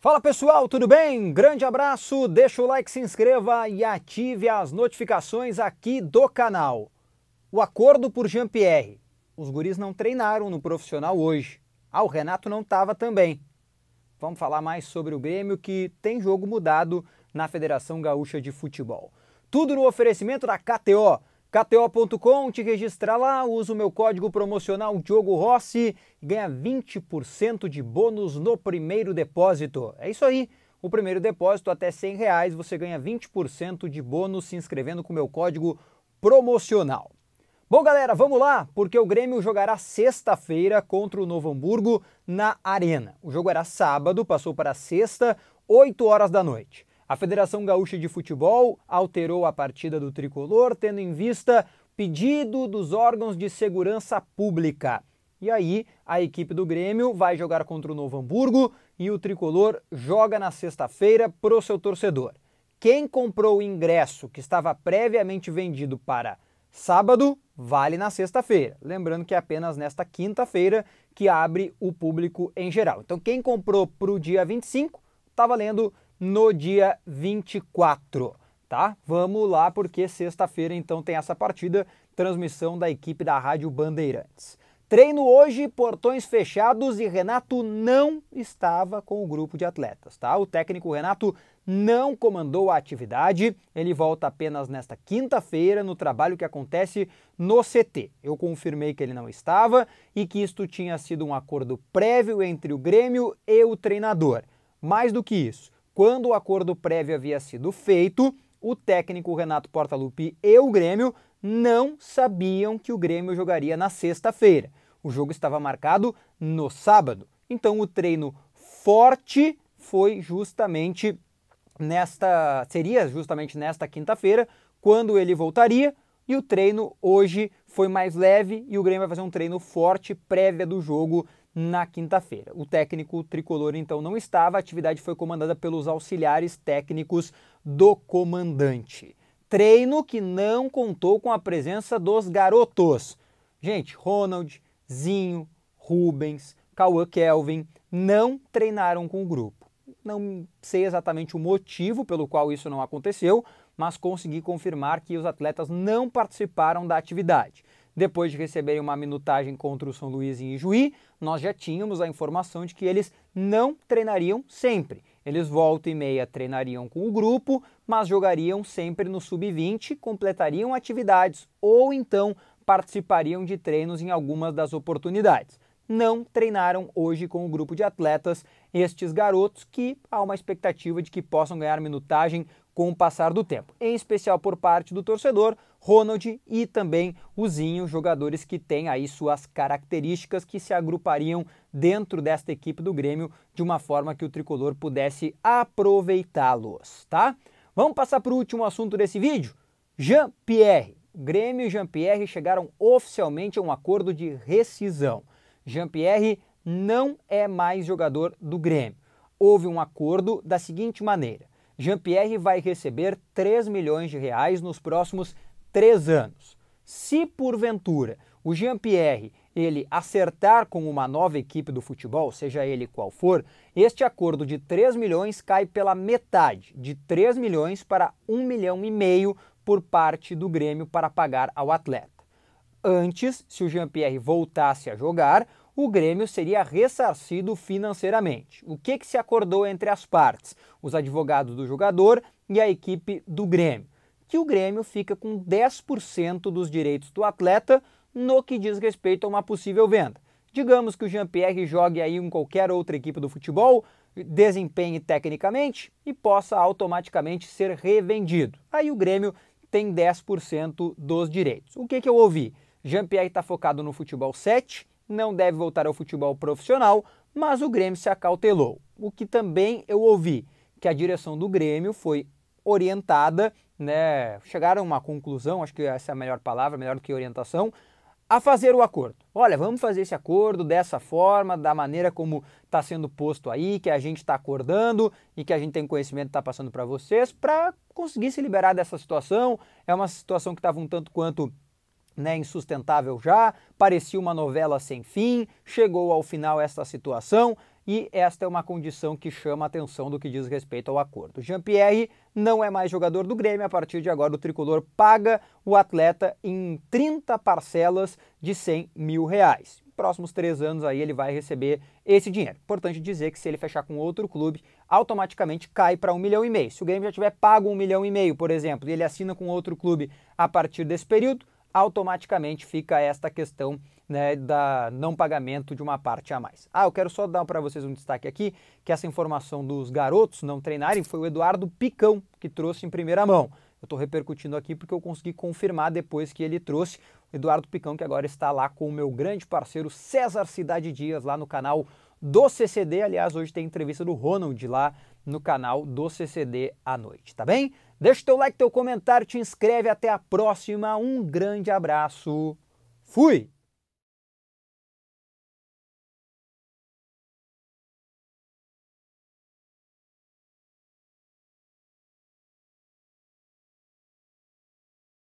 Fala pessoal, tudo bem? Grande abraço, deixa o like, se inscreva e ative as notificações aqui do canal. O acordo por Jean-Pierre. Os guris não treinaram no profissional hoje. Ah, o Renato não estava também. Vamos falar mais sobre o Grêmio que tem jogo mudado na Federação Gaúcha de Futebol. Tudo no oferecimento da KTO KTO.com, te registrar lá, usa o meu código promocional Diogo Rossi e ganha 20% de bônus no primeiro depósito. É isso aí, o primeiro depósito até 100 reais, você ganha 20% de bônus se inscrevendo com o meu código promocional. Bom, galera, vamos lá, porque o Grêmio jogará sexta-feira contra o Novo Hamburgo na Arena. O jogo era sábado, passou para sexta, 8 horas da noite. A Federação Gaúcha de Futebol alterou a partida do tricolor, tendo em vista pedido dos órgãos de segurança pública. E aí, a equipe do Grêmio vai jogar contra o Novo Hamburgo e o tricolor joga na sexta-feira para o seu torcedor. Quem comprou o ingresso que estava previamente vendido para sábado, vale na sexta-feira. Lembrando que é apenas nesta quinta-feira que abre o público em geral. Então, quem comprou para o dia 25, está valendo no dia 24, tá? Vamos lá, porque sexta-feira então tem essa partida, transmissão da equipe da Rádio Bandeirantes. Treino hoje, portões fechados e Renato não estava com o grupo de atletas, tá? O técnico Renato não comandou a atividade, ele volta apenas nesta quinta-feira no trabalho que acontece no CT. Eu confirmei que ele não estava e que isto tinha sido um acordo prévio entre o Grêmio e o treinador. Mais do que isso, quando o acordo prévio havia sido feito, o técnico Renato Portaluppi e o Grêmio não sabiam que o Grêmio jogaria na sexta-feira. O jogo estava marcado no sábado. Então o treino forte foi justamente nesta seria justamente nesta quinta-feira quando ele voltaria e o treino hoje foi mais leve e o Grêmio vai fazer um treino forte prévia do jogo na quinta-feira. O técnico tricolor então não estava, a atividade foi comandada pelos auxiliares técnicos do comandante. Treino que não contou com a presença dos garotos. Gente, Ronald, Zinho, Rubens, Cauã Kelvin não treinaram com o grupo não sei exatamente o motivo pelo qual isso não aconteceu, mas consegui confirmar que os atletas não participaram da atividade. Depois de receberem uma minutagem contra o São Luís em Ijuí, nós já tínhamos a informação de que eles não treinariam sempre. Eles volta e meia treinariam com o grupo, mas jogariam sempre no sub-20, completariam atividades ou então participariam de treinos em algumas das oportunidades não treinaram hoje com o grupo de atletas, estes garotos que há uma expectativa de que possam ganhar minutagem com o passar do tempo, em especial por parte do torcedor Ronald e também o Zinho, jogadores que têm aí suas características que se agrupariam dentro desta equipe do Grêmio de uma forma que o tricolor pudesse aproveitá-los, tá? Vamos passar para o último assunto desse vídeo? Jean-Pierre. Grêmio e Jean-Pierre chegaram oficialmente a um acordo de rescisão. Jean-Pierre não é mais jogador do Grêmio. Houve um acordo da seguinte maneira: Jean-Pierre vai receber 3 milhões de reais nos próximos três anos. Se porventura o Jean-Pierre ele acertar com uma nova equipe do futebol, seja ele qual for, este acordo de 3 milhões cai pela metade, de 3 milhões para 1 milhão e meio por parte do Grêmio para pagar ao atleta. Antes, se o Jean-Pierre voltasse a jogar, o Grêmio seria ressarcido financeiramente. O que, que se acordou entre as partes? Os advogados do jogador e a equipe do Grêmio. Que o Grêmio fica com 10% dos direitos do atleta no que diz respeito a uma possível venda. Digamos que o Jean-Pierre jogue aí em qualquer outra equipe do futebol, desempenhe tecnicamente e possa automaticamente ser revendido. Aí o Grêmio tem 10% dos direitos. O que, que eu ouvi? Jean-Pierre está focado no futebol 7 não deve voltar ao futebol profissional, mas o Grêmio se acautelou. O que também eu ouvi, que a direção do Grêmio foi orientada, né, chegaram a uma conclusão, acho que essa é a melhor palavra, melhor do que orientação, a fazer o acordo. Olha, vamos fazer esse acordo dessa forma, da maneira como está sendo posto aí, que a gente está acordando e que a gente tem conhecimento está passando para vocês, para conseguir se liberar dessa situação. É uma situação que estava um tanto quanto né, insustentável já, parecia uma novela sem fim, chegou ao final esta situação e esta é uma condição que chama a atenção do que diz respeito ao acordo. Jean-Pierre não é mais jogador do Grêmio, a partir de agora o tricolor paga o atleta em 30 parcelas de 100 mil reais. Próximos três anos aí ele vai receber esse dinheiro. Importante dizer que se ele fechar com outro clube, automaticamente cai para um milhão e meio. Se o Grêmio já tiver pago um milhão e meio, por exemplo, e ele assina com outro clube a partir desse período, automaticamente fica esta questão né, da não pagamento de uma parte a mais. Ah, eu quero só dar para vocês um destaque aqui, que essa informação dos garotos não treinarem foi o Eduardo Picão que trouxe em primeira mão. Eu estou repercutindo aqui porque eu consegui confirmar depois que ele trouxe o Eduardo Picão, que agora está lá com o meu grande parceiro César Cidade Dias, lá no canal do CCD. Aliás, hoje tem entrevista do Ronald lá no canal do CCD à noite, tá bem? Deixa teu like, teu comentário, te inscreve. Até a próxima. Um grande abraço. Fui!